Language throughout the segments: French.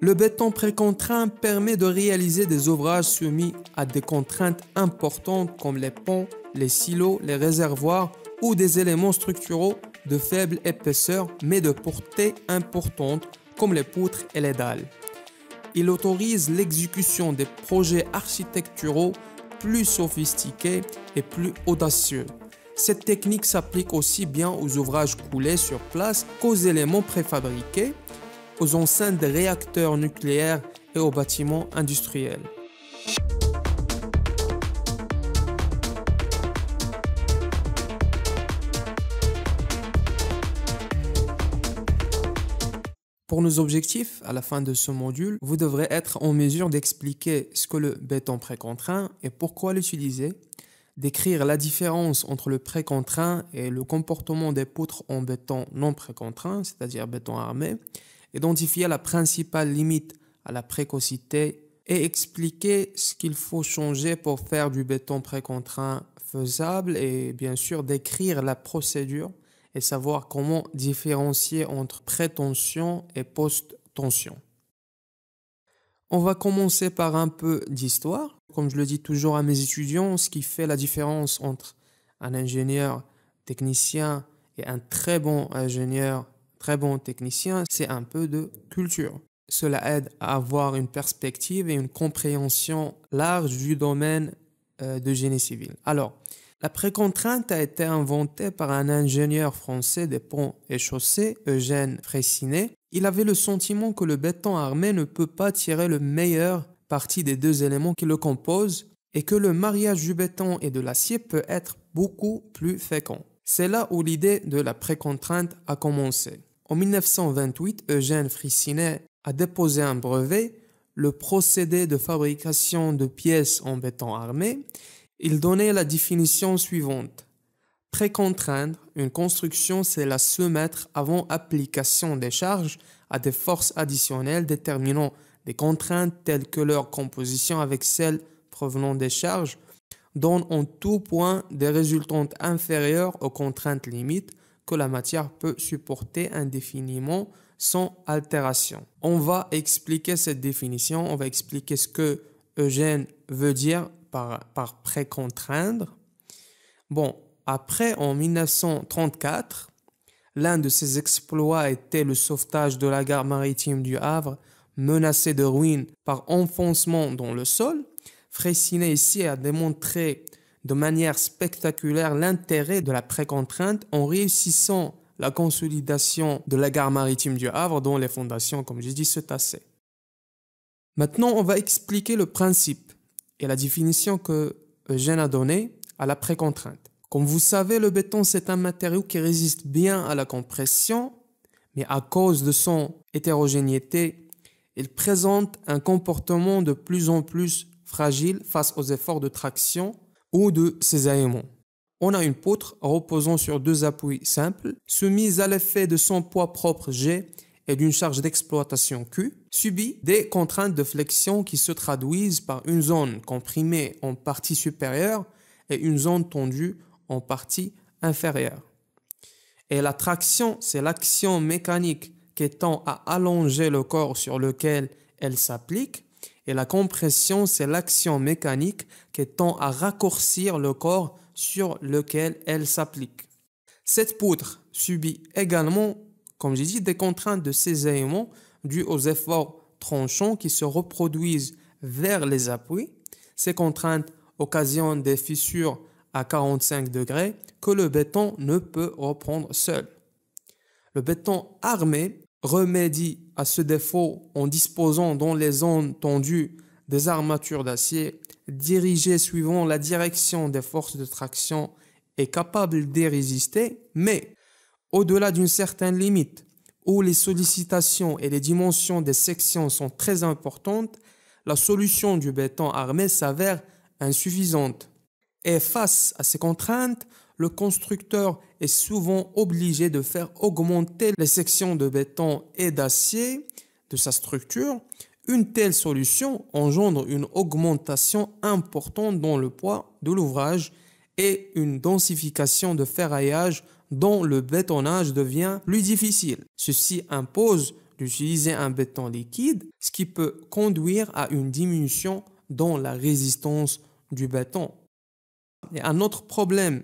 Le béton précontraint permet de réaliser des ouvrages soumis à des contraintes importantes comme les ponts, les silos, les réservoirs ou des éléments structuraux de faible épaisseur mais de portée importante comme les poutres et les dalles. Il autorise l'exécution des projets architecturaux plus sophistiqués et plus audacieux. Cette technique s'applique aussi bien aux ouvrages coulés sur place qu'aux éléments préfabriqués aux enceintes des réacteurs nucléaires et aux bâtiments industriels. Pour nos objectifs, à la fin de ce module, vous devrez être en mesure d'expliquer ce que le béton précontraint et pourquoi l'utiliser, d'écrire la différence entre le précontraint et le comportement des poutres en béton non précontraint, c'est-à-dire béton armé, identifier la principale limite à la précocité et expliquer ce qu'il faut changer pour faire du béton précontraint faisable et bien sûr décrire la procédure et savoir comment différencier entre prétention et post-tension. On va commencer par un peu d'histoire. Comme je le dis toujours à mes étudiants, ce qui fait la différence entre un ingénieur technicien et un très bon ingénieur très bon technicien, c'est un peu de culture. Cela aide à avoir une perspective et une compréhension large du domaine euh, de génie civil. Alors, la précontrainte a été inventée par un ingénieur français des ponts et chaussées, Eugène Freyssinet. Il avait le sentiment que le béton armé ne peut pas tirer le meilleur parti des deux éléments qui le composent et que le mariage du béton et de l'acier peut être beaucoup plus fécond. C'est là où l'idée de la précontrainte a commencé. En 1928, Eugène Frissinet a déposé un brevet, le procédé de fabrication de pièces en béton armé. Il donnait la définition suivante. Précontraindre une construction, c'est la soumettre avant application des charges à des forces additionnelles déterminant des contraintes telles que leur composition avec celles provenant des charges, donne en tout point des résultantes inférieures aux contraintes limites que la matière peut supporter indéfiniment sans altération. On va expliquer cette définition, on va expliquer ce que Eugène veut dire par, par précontraindre. Bon, après, en 1934, l'un de ses exploits était le sauvetage de la gare maritime du Havre, menacée de ruine par enfoncement dans le sol. Fraissinet ici a démontré de manière spectaculaire l'intérêt de la précontrainte en réussissant la consolidation de la gare maritime du Havre dont les fondations, comme je dis, se tassaient. Maintenant, on va expliquer le principe et la définition que Eugène a donnée à la précontrainte. Comme vous savez, le béton, c'est un matériau qui résiste bien à la compression, mais à cause de son hétérogénéité, il présente un comportement de plus en plus fragile face aux efforts de traction ou de ses aimants. On a une poutre reposant sur deux appuis simples, soumise à l'effet de son poids propre G et d'une charge d'exploitation Q, subit des contraintes de flexion qui se traduisent par une zone comprimée en partie supérieure et une zone tendue en partie inférieure. Et la traction, c'est l'action mécanique qui tend à allonger le corps sur lequel elle s'applique et la compression, c'est l'action mécanique qui tend à raccourcir le corps sur lequel elle s'applique. Cette poutre subit également, comme j'ai dit, des contraintes de cisaillement dues aux efforts tranchants qui se reproduisent vers les appuis. Ces contraintes occasionnent des fissures à 45 degrés que le béton ne peut reprendre seul. Le béton armé remédie à ce défaut en disposant dans les zones tendues des armatures d'acier dirigées suivant la direction des forces de traction est capable d'y résister, mais au-delà d'une certaine limite où les sollicitations et les dimensions des sections sont très importantes, la solution du béton armé s'avère insuffisante. Et face à ces contraintes, le constructeur est souvent obligé de faire augmenter les sections de béton et d'acier de sa structure. Une telle solution engendre une augmentation importante dans le poids de l'ouvrage et une densification de ferraillage dont le bétonnage devient plus difficile. Ceci impose d'utiliser un béton liquide, ce qui peut conduire à une diminution dans la résistance du béton. un autre problème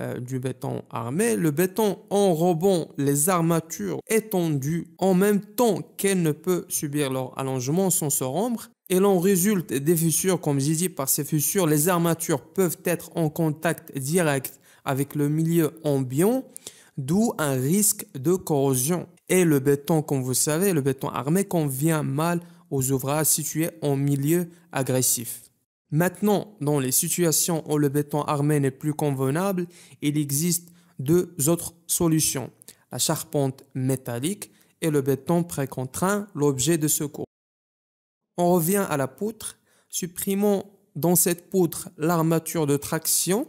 euh, du béton armé, le béton enrobant les armatures étendues en même temps qu'elle ne peut subir leur allongement sans se rompre. Et l'on résulte des fissures, comme j'ai dit, par ces fissures, les armatures peuvent être en contact direct avec le milieu ambiant, d'où un risque de corrosion. Et le béton, comme vous savez, le béton armé convient mal aux ouvrages situés en milieu agressif. Maintenant, dans les situations où le béton armé n'est plus convenable, il existe deux autres solutions, la charpente métallique et le béton précontraint, l'objet de secours. On revient à la poutre, supprimons dans cette poutre l'armature de traction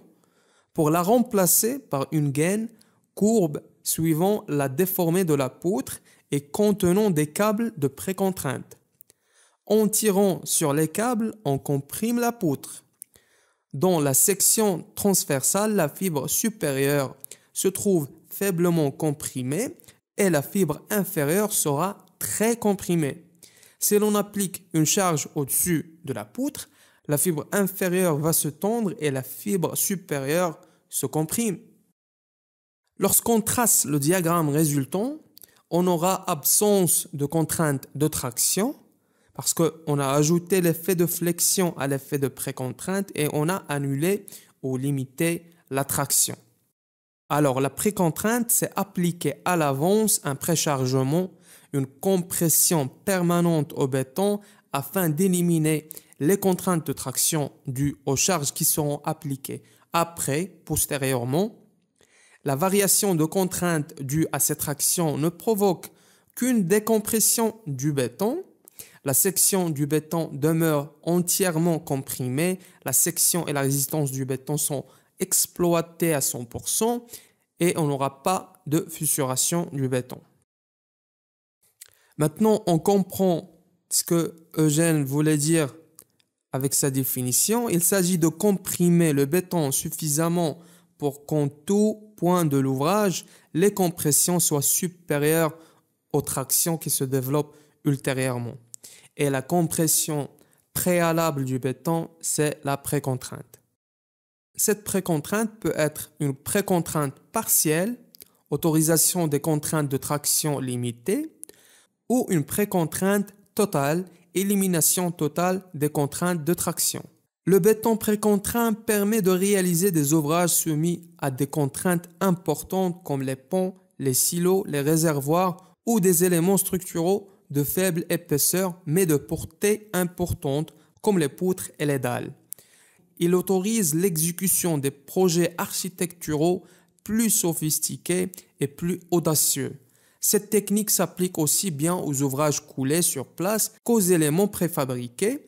pour la remplacer par une gaine courbe suivant la déformée de la poutre et contenant des câbles de précontrainte. En tirant sur les câbles, on comprime la poutre. Dans la section transversale, la fibre supérieure se trouve faiblement comprimée et la fibre inférieure sera très comprimée. Si l'on applique une charge au-dessus de la poutre, la fibre inférieure va se tendre et la fibre supérieure se comprime. Lorsqu'on trace le diagramme résultant, on aura absence de contrainte de traction, parce qu'on a ajouté l'effet de flexion à l'effet de précontrainte et on a annulé ou limité la traction. Alors la précontrainte, c'est appliquer à l'avance un préchargement, une compression permanente au béton afin d'éliminer les contraintes de traction dues aux charges qui seront appliquées. Après, postérieurement, la variation de contrainte due à cette traction ne provoque qu'une décompression du béton la section du béton demeure entièrement comprimée. La section et la résistance du béton sont exploitées à 100% et on n'aura pas de fissuration du béton. Maintenant, on comprend ce que Eugène voulait dire avec sa définition. Il s'agit de comprimer le béton suffisamment pour qu'en tout point de l'ouvrage, les compressions soient supérieures aux tractions qui se développent ultérieurement et la compression préalable du béton, c'est la précontrainte. Cette précontrainte peut être une précontrainte partielle, autorisation des contraintes de traction limitées, ou une précontrainte totale, élimination totale des contraintes de traction. Le béton précontraint permet de réaliser des ouvrages soumis à des contraintes importantes comme les ponts, les silos, les réservoirs ou des éléments structuraux de faible épaisseur mais de portée importante comme les poutres et les dalles. Il autorise l'exécution des projets architecturaux plus sophistiqués et plus audacieux. Cette technique s'applique aussi bien aux ouvrages coulés sur place qu'aux éléments préfabriqués,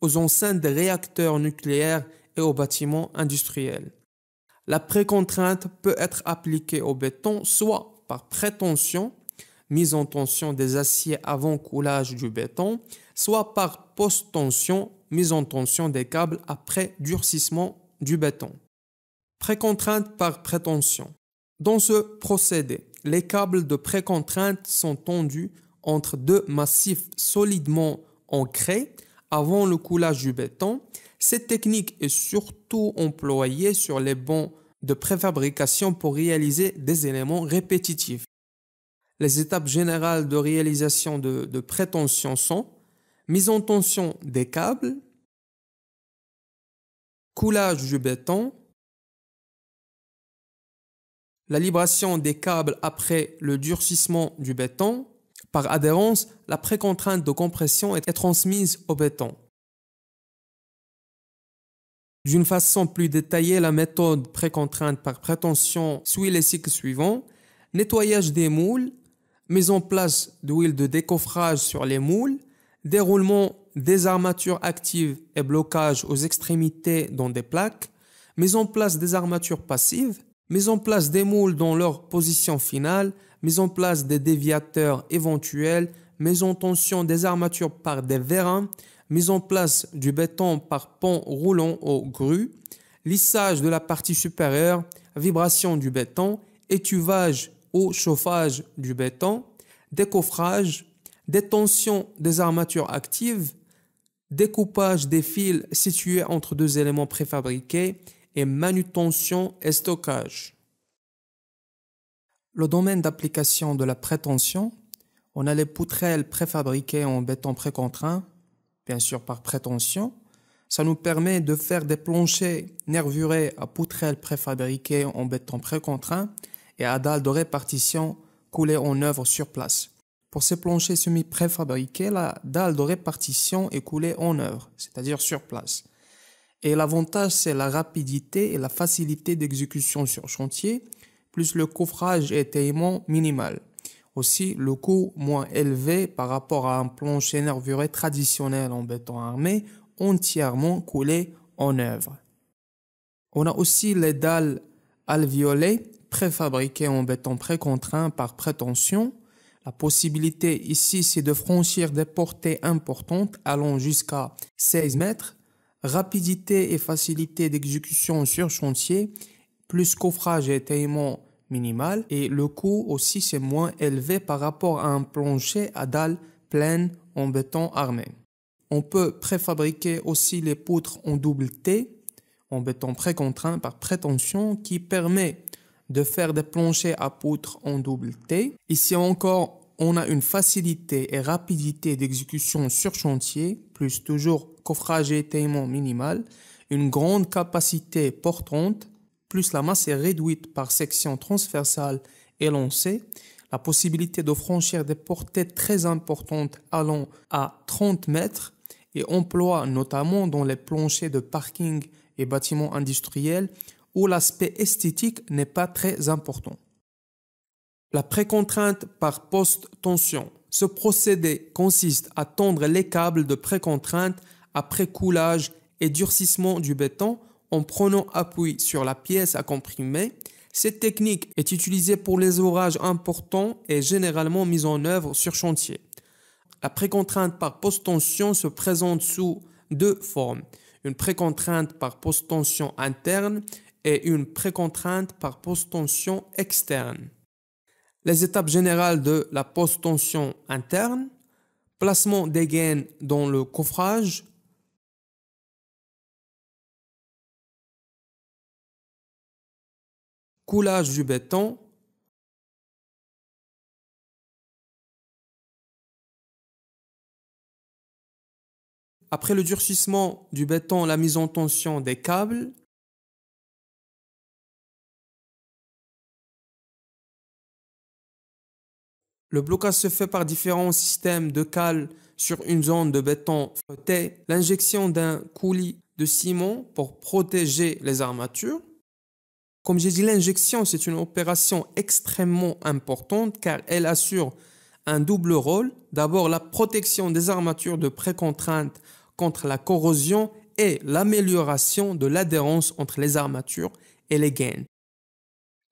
aux enceintes des réacteurs nucléaires et aux bâtiments industriels. La précontrainte peut être appliquée au béton soit par prétention, mise en tension des aciers avant coulage du béton, soit par post-tension, mise en tension des câbles après durcissement du béton. Précontrainte par prétention. Dans ce procédé, les câbles de précontrainte sont tendus entre deux massifs solidement ancrés avant le coulage du béton. Cette technique est surtout employée sur les bancs de préfabrication pour réaliser des éléments répétitifs les étapes générales de réalisation de, de prétention sont mise en tension des câbles, coulage du béton, la libération des câbles après le durcissement du béton. Par adhérence, la précontrainte de compression est transmise au béton. D'une façon plus détaillée, la méthode précontrainte par prétention suit les cycles suivants. Nettoyage des moules, mise en place d'huile de décoffrage sur les moules, déroulement des armatures actives et blocage aux extrémités dans des plaques, mise en place des armatures passives, mise en place des moules dans leur position finale, mise en place des déviateurs éventuels, mise en tension des armatures par des vérins, mise en place du béton par pont roulant aux grues, lissage de la partie supérieure, vibration du béton, étuvage au chauffage du béton, décoffrage, détention des armatures actives, découpage des fils situés entre deux éléments préfabriqués et manutention et stockage. Le domaine d'application de la prétention, on a les poutrelles préfabriquées en béton précontraint, bien sûr par prétention. Ça nous permet de faire des planchers nervurés à poutrelles préfabriquées en béton précontraint et à dalle de répartition coulée en œuvre sur place. Pour ces planchers semi-préfabriqués, la dalle de répartition est coulée en œuvre, c'est-à-dire sur place. Et l'avantage, c'est la rapidité et la facilité d'exécution sur chantier, plus le coffrage et taillement minimal. Aussi, le coût moins élevé par rapport à un plancher nervuré traditionnel en béton armé, entièrement coulé en œuvre. On a aussi les dalles alvéolées préfabriqué en béton précontraint par prétention. La possibilité ici, c'est de franchir des portées importantes allant jusqu'à 16 mètres. Rapidité et facilité d'exécution sur chantier, plus coffrage et taillement minimal. Et le coût aussi, c'est moins élevé par rapport à un plancher à dalles pleine en béton armé. On peut préfabriquer aussi les poutres en double T, en béton précontraint par prétention, qui permet de faire des planchers à poutres en double T. Ici encore, on a une facilité et rapidité d'exécution sur chantier, plus toujours coffrage et taillement minimal, une grande capacité portante, plus la masse est réduite par section transversale et lancée, la possibilité de franchir des portées très importantes allant à 30 mètres et emploi notamment dans les planchers de parking et bâtiments industriels où l'aspect esthétique n'est pas très important. La précontrainte par post-tension. Ce procédé consiste à tendre les câbles de précontrainte après coulage et durcissement du béton en prenant appui sur la pièce à comprimer. Cette technique est utilisée pour les orages importants et généralement mise en œuvre sur chantier. La précontrainte par post-tension se présente sous deux formes. Une précontrainte par post-tension interne et une précontrainte par post-tension externe. Les étapes générales de la post-tension interne, placement des gaines dans le coffrage, coulage du béton, Après le durcissement du béton, la mise en tension des câbles, Le blocage se fait par différents systèmes de cales sur une zone de béton frotté, l'injection d'un coulis de ciment pour protéger les armatures. Comme j'ai dit, l'injection, c'est une opération extrêmement importante car elle assure un double rôle. D'abord, la protection des armatures de précontrainte contre la corrosion et l'amélioration de l'adhérence entre les armatures et les gaines.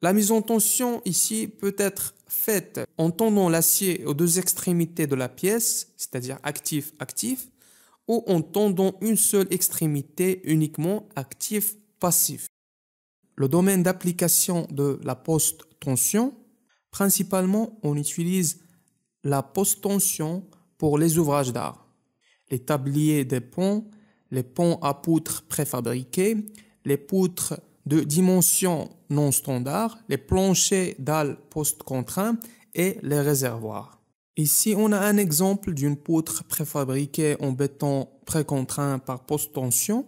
La mise en tension ici peut être faite en tendant l'acier aux deux extrémités de la pièce, c'est-à-dire actif-actif, ou en tendant une seule extrémité uniquement actif-passif. Le domaine d'application de la post-tension, principalement on utilise la post-tension pour les ouvrages d'art, les tabliers des ponts, les ponts à poutres préfabriqués, les poutres de dimensions non standard, les planchers dalles post-contraints et les réservoirs. Ici, on a un exemple d'une poutre préfabriquée en béton pré-contraint par post-tension.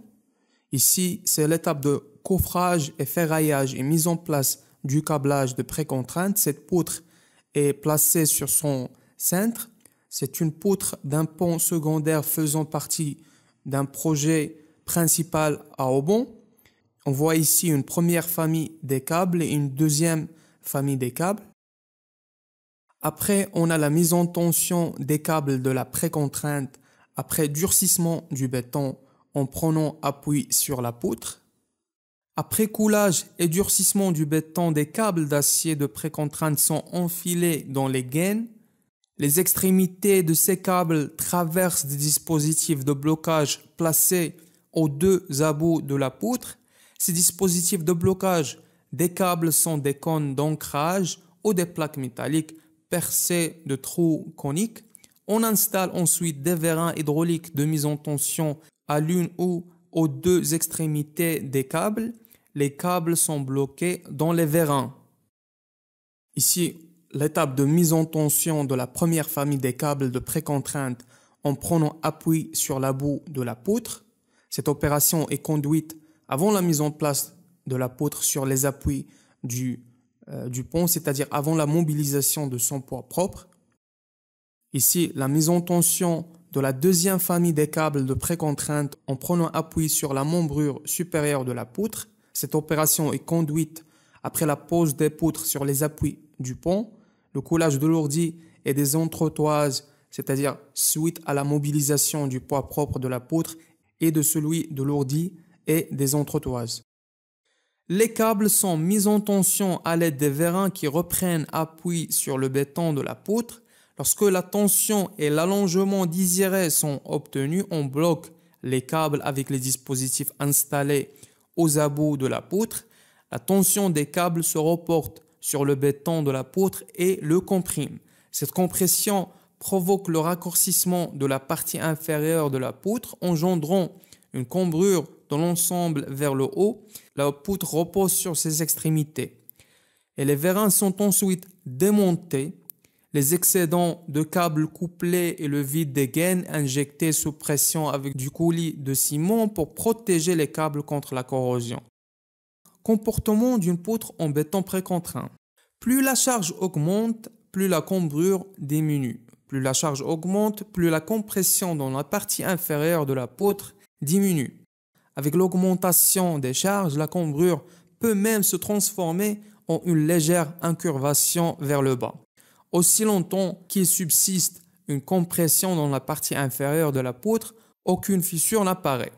Ici, c'est l'étape de coffrage et ferraillage et mise en place du câblage de précontrainte. Cette poutre est placée sur son cintre. C'est une poutre d'un pont secondaire faisant partie d'un projet principal à Aubon. On voit ici une première famille des câbles et une deuxième famille des câbles. Après, on a la mise en tension des câbles de la précontrainte après durcissement du béton en prenant appui sur la poutre. Après coulage et durcissement du béton, des câbles d'acier de précontrainte sont enfilés dans les gaines. Les extrémités de ces câbles traversent des dispositifs de blocage placés aux deux abouts de la poutre. Ces dispositifs de blocage des câbles sont des cônes d'ancrage ou des plaques métalliques percées de trous coniques. On installe ensuite des vérins hydrauliques de mise en tension à l'une ou aux deux extrémités des câbles. Les câbles sont bloqués dans les vérins. Ici, l'étape de mise en tension de la première famille des câbles de précontrainte en prenant appui sur la boue de la poutre. Cette opération est conduite avant la mise en place de la poutre sur les appuis euh, du, pont, c'est-à-dire avant la mobilisation de son poids propre, ici la mise en tension de la deuxième famille des câbles de précontrainte en prenant appui sur la membrure supérieure de la poutre, cette opération est conduite après la pose des poutres sur les appuis du pont, le collage de l'ourdi et des entretoises, c'est-à-dire suite à la mobilisation du poids propre de la poutre et de celui de l'ourdi, et des entretoises. Les câbles sont mis en tension à l'aide des vérins qui reprennent appui sur le béton de la poutre. Lorsque la tension et l'allongement désirés sont obtenus, on bloque les câbles avec les dispositifs installés aux abouts de la poutre. La tension des câbles se reporte sur le béton de la poutre et le comprime. Cette compression provoque le raccourcissement de la partie inférieure de la poutre, engendrant une combrure l'ensemble vers le haut, la poutre repose sur ses extrémités. Et les vérins sont ensuite démontés, les excédents de câbles couplés et le vide des gaines injectés sous pression avec du coulis de ciment pour protéger les câbles contre la corrosion. Comportement d'une poutre en béton précontraint. Plus la charge augmente, plus la combrure diminue. Plus la charge augmente, plus la compression dans la partie inférieure de la poutre diminue. Avec l'augmentation des charges, la combrure peut même se transformer en une légère incurvation vers le bas. Aussi longtemps qu'il subsiste une compression dans la partie inférieure de la poutre, aucune fissure n'apparaît.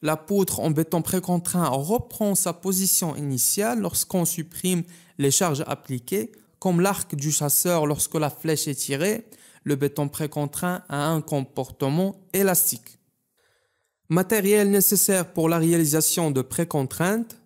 La poutre en béton précontraint reprend sa position initiale lorsqu'on supprime les charges appliquées, comme l'arc du chasseur lorsque la flèche est tirée, le béton précontraint a un comportement élastique matériel nécessaire pour la réalisation de précontraintes.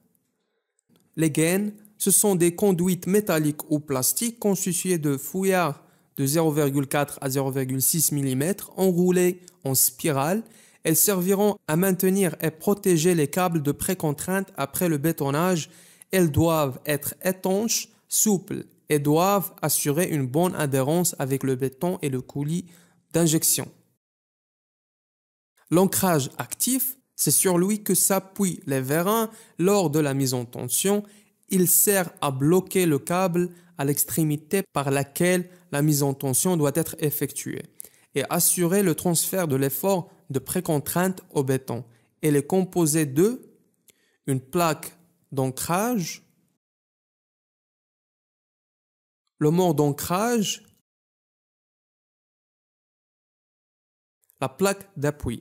Les gaines, ce sont des conduites métalliques ou plastiques constituées de fouillards de 0,4 à 0,6 mm enroulés en spirale. Elles serviront à maintenir et protéger les câbles de précontrainte après le bétonnage. Elles doivent être étanches, souples et doivent assurer une bonne adhérence avec le béton et le coulis d'injection. L'ancrage actif, c'est sur lui que s'appuient les vérins lors de la mise en tension. Il sert à bloquer le câble à l'extrémité par laquelle la mise en tension doit être effectuée et assurer le transfert de l'effort de précontrainte au béton. Elle est composée de une plaque d'ancrage, le mort d'ancrage, la plaque d'appui.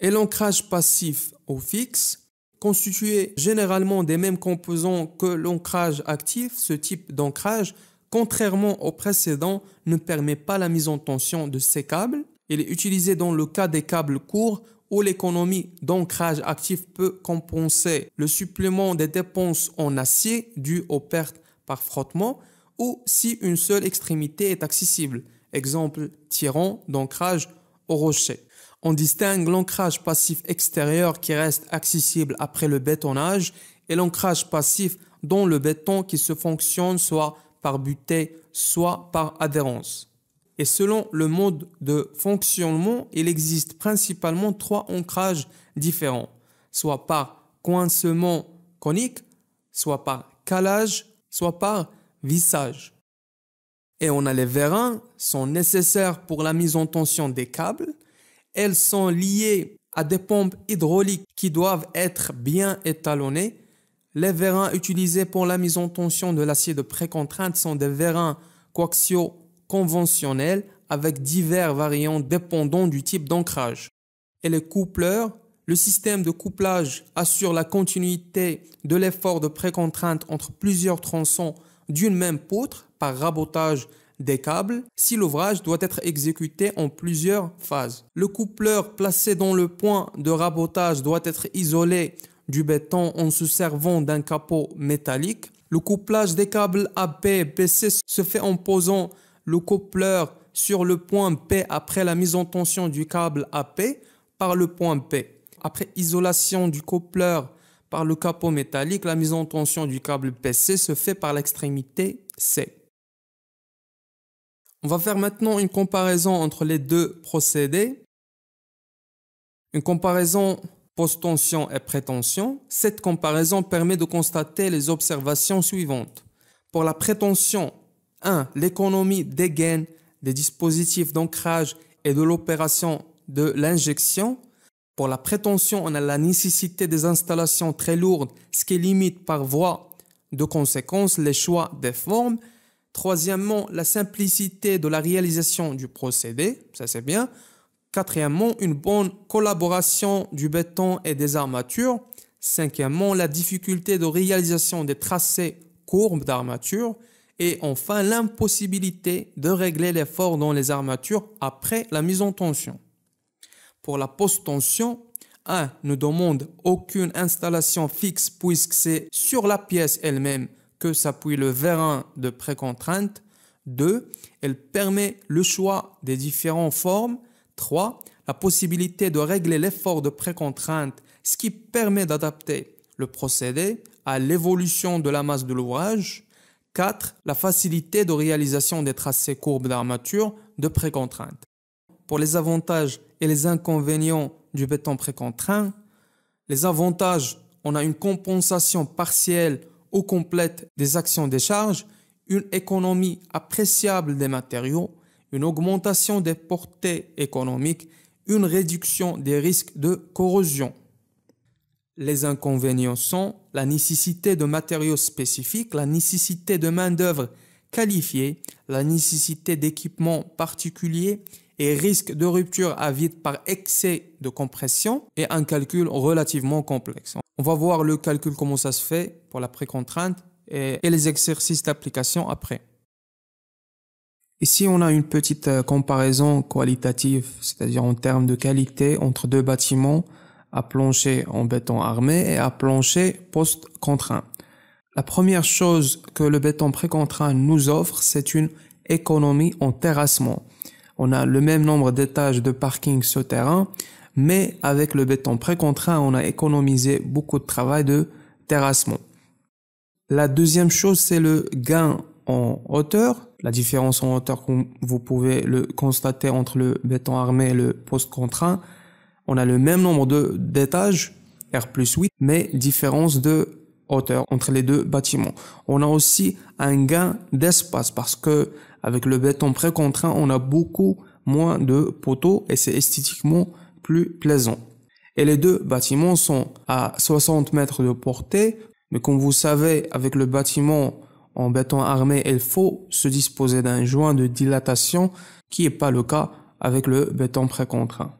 et l'ancrage passif au fixe, constitué généralement des mêmes composants que l'ancrage actif, ce type d'ancrage, contrairement au précédent, ne permet pas la mise en tension de ces câbles. Il est utilisé dans le cas des câbles courts où l'économie d'ancrage actif peut compenser le supplément des dépenses en acier dues aux pertes par frottement ou si une seule extrémité est accessible, exemple tirant d'ancrage au rocher. On distingue l'ancrage passif extérieur qui reste accessible après le bétonnage et l'ancrage passif dans le béton qui se fonctionne soit par butée, soit par adhérence. Et selon le mode de fonctionnement, il existe principalement trois ancrages différents, soit par coincement conique, soit par calage, soit par vissage. Et on a les vérins, sont nécessaires pour la mise en tension des câbles, elles sont liées à des pompes hydrauliques qui doivent être bien étalonnées. Les vérins utilisés pour la mise en tension de l'acier de précontrainte sont des vérins coaxiaux conventionnels avec divers variants dépendant du type d'ancrage. Et les coupleurs, le système de couplage assure la continuité de l'effort de précontrainte entre plusieurs tronçons d'une même poutre par rabotage des câbles si l'ouvrage doit être exécuté en plusieurs phases. Le coupleur placé dans le point de rabotage doit être isolé du béton en se servant d'un capot métallique. Le couplage des câbles AP-PC se fait en posant le coupleur sur le point P après la mise en tension du câble AP par le point P. Après isolation du coupleur par le capot métallique, la mise en tension du câble PC se fait par l'extrémité C. On va faire maintenant une comparaison entre les deux procédés. Une comparaison post-tension et prétention. Cette comparaison permet de constater les observations suivantes. Pour la prétention, 1. L'économie des gaines, des dispositifs d'ancrage et de l'opération de l'injection. Pour la prétention, on a la nécessité des installations très lourdes, ce qui limite par voie de conséquence les choix des formes. Troisièmement, la simplicité de la réalisation du procédé, ça c'est bien. Quatrièmement, une bonne collaboration du béton et des armatures. Cinquièmement, la difficulté de réalisation des tracés courbes d'armature. Et enfin, l'impossibilité de régler l'effort dans les armatures après la mise en tension. Pour la post-tension, 1 ne demande aucune installation fixe puisque c'est sur la pièce elle-même que s'appuie le vérin de précontrainte. 2. Elle permet le choix des différentes formes. 3. La possibilité de régler l'effort de précontrainte, ce qui permet d'adapter le procédé à l'évolution de la masse de l'ouvrage. 4. La facilité de réalisation des tracés courbes d'armature de précontrainte. Pour les avantages et les inconvénients du béton précontraint, les avantages, on a une compensation partielle au complète des actions des charges, une économie appréciable des matériaux, une augmentation des portées économiques, une réduction des risques de corrosion. Les inconvénients sont la nécessité de matériaux spécifiques, la nécessité de main-d'œuvre qualifiée, la nécessité d'équipements particuliers et risque de rupture à vide par excès de compression et un calcul relativement complexe. On va voir le calcul, comment ça se fait pour la précontrainte et, et les exercices d'application après. Ici, on a une petite euh, comparaison qualitative, c'est-à-dire en termes de qualité entre deux bâtiments à plancher en béton armé et à plancher post-contraint. La première chose que le béton précontraint nous offre, c'est une économie en terrassement. On a le même nombre d'étages de parking souterrain. terrain, mais avec le béton précontraint, on a économisé beaucoup de travail de terrassement. La deuxième chose, c'est le gain en hauteur. La différence en hauteur, comme vous pouvez le constater entre le béton armé et le post contraint, on a le même nombre d'étages, R plus 8, mais différence de hauteur entre les deux bâtiments. On a aussi un gain d'espace parce que avec le béton pré précontraint, on a beaucoup moins de poteaux et c'est esthétiquement plus plaisant. Et les deux bâtiments sont à 60 mètres de portée, mais comme vous savez, avec le bâtiment en béton armé, il faut se disposer d'un joint de dilatation qui n'est pas le cas avec le béton précontraint.